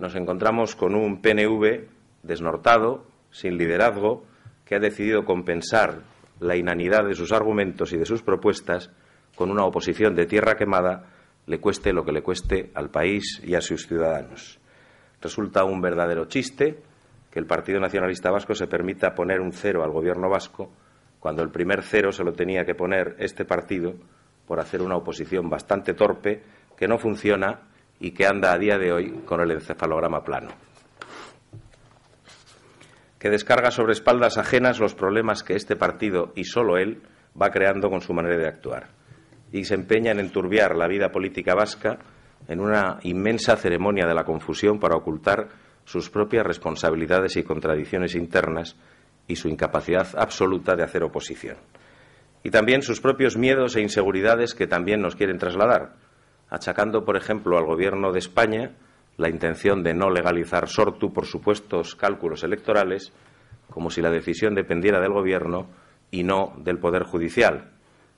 nos encontramos con un PNV desnortado, sin liderazgo, que ha decidido compensar la inanidad de sus argumentos y de sus propuestas con una oposición de tierra quemada, le cueste lo que le cueste al país y a sus ciudadanos. Resulta un verdadero chiste que el Partido Nacionalista Vasco se permita poner un cero al gobierno vasco cuando el primer cero se lo tenía que poner este partido por hacer una oposición bastante torpe que no funciona y que anda a día de hoy con el encefalograma plano. Que descarga sobre espaldas ajenas los problemas que este partido y solo él va creando con su manera de actuar. Y se empeña en enturbiar la vida política vasca en una inmensa ceremonia de la confusión para ocultar sus propias responsabilidades y contradicciones internas y su incapacidad absoluta de hacer oposición. Y también sus propios miedos e inseguridades que también nos quieren trasladar, achacando, por ejemplo, al Gobierno de España la intención de no legalizar Sortu por supuestos cálculos electorales, como si la decisión dependiera del Gobierno y no del Poder Judicial,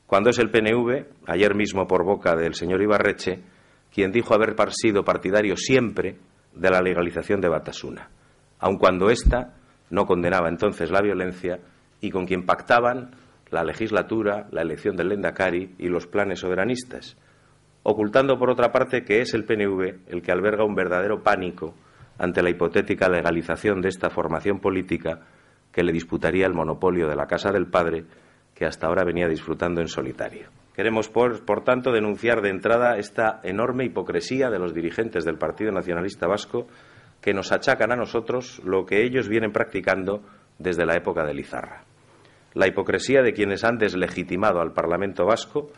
cuando es el PNV, ayer mismo por boca del señor Ibarreche, quien dijo haber sido partidario siempre de la legalización de Batasuna, aun cuando ésta no condenaba entonces la violencia y con quien pactaban la legislatura, la elección del Lendakari y los planes soberanistas ocultando por otra parte que es el PNV el que alberga un verdadero pánico ante la hipotética legalización de esta formación política que le disputaría el monopolio de la Casa del Padre que hasta ahora venía disfrutando en solitario. Queremos, por, tanto, denunciar de entrada esta enorme hipocresía de los dirigentes del Partido Nacionalista Vasco que nos achacan a nosotros lo que ellos vienen practicando desde la época de Lizarra. La hipocresía de quienes han deslegitimado al Parlamento Vasco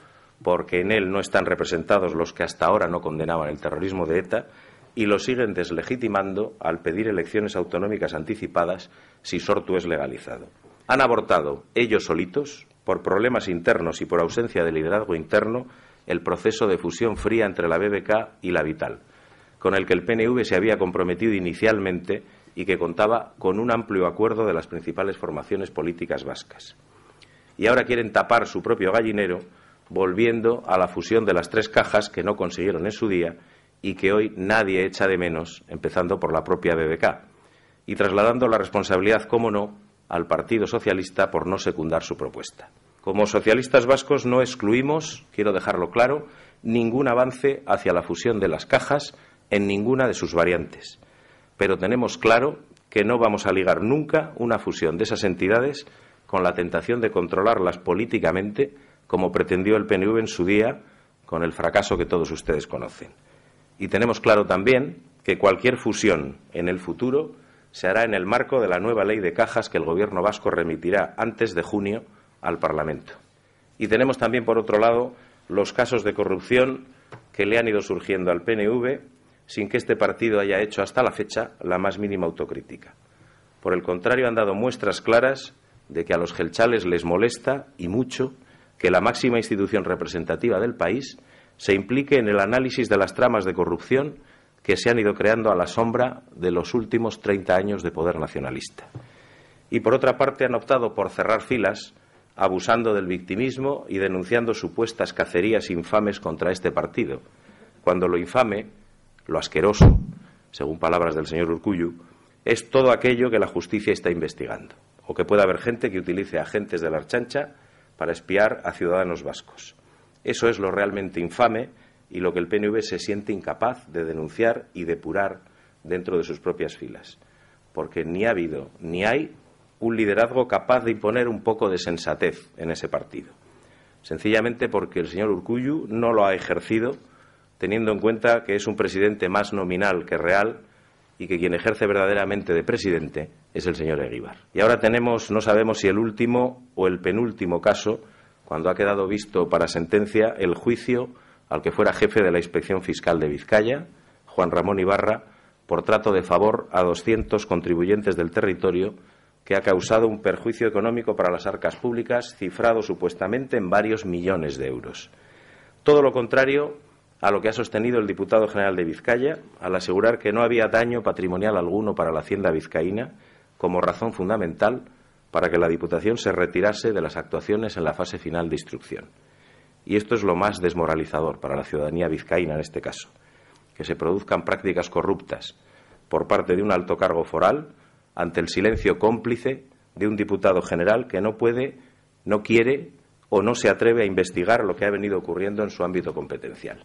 porque en él no están representados los que hasta ahora no condenaban el terrorismo de ETA y lo siguen deslegitimando al pedir elecciones autonómicas anticipadas si Sortu es legalizado. Han abortado ellos solitos, por problemas internos y por ausencia de liderazgo interno, el proceso de fusión fría entre la BBK y la Vital, con el que el PNV se había comprometido inicialmente y que contaba con un amplio acuerdo de las principales formaciones políticas vascas. Y ahora quieren tapar su propio gallinero volviendo a la fusión de las tres cajas que no consiguieron en su día y que hoy nadie echa de menos, empezando por la propia BBK, y trasladando la responsabilidad, cómo no, al Partido Socialista por no secundar su propuesta. Como socialistas vascos no excluimos, quiero dejarlo claro, ningún avance hacia la fusión de las cajas en ninguna de sus variantes. Pero tenemos claro que no vamos a ligar nunca una fusión de esas entidades con la tentación de controlarlas políticamente como pretendió el PNV en su día con el fracaso que todos ustedes conocen. Y tenemos claro también que cualquier fusión en el futuro se hará en el marco de la nueva ley de cajas que el Gobierno vasco remitirá antes de junio al Parlamento. Y tenemos también, por otro lado, los casos de corrupción que le han ido surgiendo al PNV sin que este partido haya hecho hasta la fecha la más mínima autocrítica. Por el contrario, han dado muestras claras de que a los gelchales les molesta y mucho que la máxima institución representativa del país se implique en el análisis de las tramas de corrupción que se han ido creando a la sombra de los últimos 30 años de poder nacionalista. Y por otra parte han optado por cerrar filas, abusando del victimismo y denunciando supuestas cacerías infames contra este partido, cuando lo infame, lo asqueroso, según palabras del señor Urcuyu, es todo aquello que la justicia está investigando, o que pueda haber gente que utilice agentes de la archancha para espiar a ciudadanos vascos. Eso es lo realmente infame y lo que el PNV se siente incapaz de denunciar y depurar dentro de sus propias filas. Porque ni ha habido ni hay un liderazgo capaz de imponer un poco de sensatez en ese partido. Sencillamente porque el señor Urcuyu no lo ha ejercido, teniendo en cuenta que es un presidente más nominal que real y que quien ejerce verdaderamente de presidente es el señor Eguíbar. Y ahora tenemos, no sabemos si el último o el penúltimo caso, cuando ha quedado visto para sentencia el juicio al que fuera jefe de la Inspección Fiscal de Vizcaya, Juan Ramón Ibarra, por trato de favor a 200 contribuyentes del territorio que ha causado un perjuicio económico para las arcas públicas cifrado supuestamente en varios millones de euros. Todo lo contrario a lo que ha sostenido el diputado general de Vizcaya al asegurar que no había daño patrimonial alguno para la hacienda vizcaína como razón fundamental para que la Diputación se retirase de las actuaciones en la fase final de instrucción. Y esto es lo más desmoralizador para la ciudadanía vizcaína en este caso, que se produzcan prácticas corruptas por parte de un alto cargo foral ante el silencio cómplice de un diputado general que no puede, no quiere o no se atreve a investigar lo que ha venido ocurriendo en su ámbito competencial.